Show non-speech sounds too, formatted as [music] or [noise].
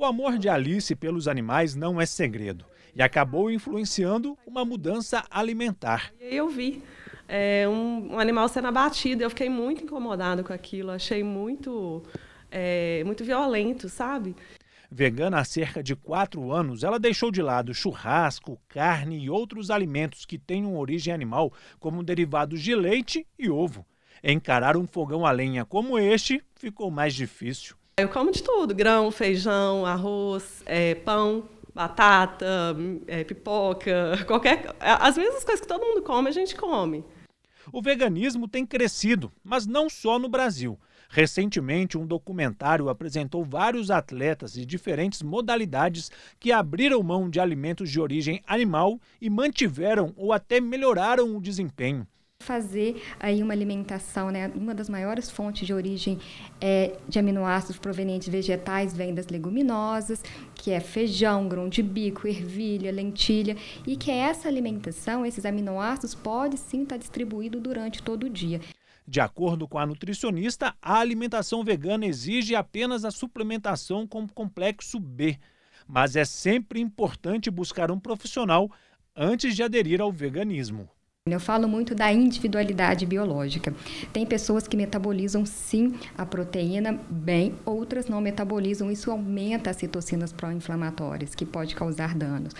O amor de Alice pelos animais não é segredo e acabou influenciando uma mudança alimentar. Eu vi é, um, um, animal sendo abatido, eu fiquei muito incomodado com aquilo, achei muito, é, muito violento, sabe? Vegana há cerca de quatro anos, ela deixou de lado churrasco, carne e outros alimentos que tenham origem animal, como derivados de leite e ovo. Encarar um fogão a lenha como este ficou mais difícil. Eu como de tudo: grão, feijão, arroz, é, pão, batata, é, pipoca, [laughs] qualquer. É, as mesmas coisas que todo mundo come, a gente come. O veganismo tem crescido, mas não só no Brasil. Recentemente, um documentário apresentou vários atletas de diferentes modalidades que abriram mão de alimentos de origem animal e mantiveram ou até melhoraram o desempenho fazer aí uma alimentação, né? Uma das maiores fontes de origem é, de aminoácidos provenientes vegetais vem das leguminosas, que é feijão, grão de bico, ervilha, lentilha, e que é essa alimentação, esses aminoácidos, pode sim estar distribuído durante todo o dia. De acordo com a nutricionista, a alimentação vegana exige apenas a suplementação com complexo B, mas é sempre importante buscar um profissional antes de aderir ao veganismo. Eu falo muito da individualidade biológica. Tem pessoas que metabolizam sim a proteína bem, outras não metabolizam. Isso aumenta as citocinas pró-inflamatórias, que pode causar danos.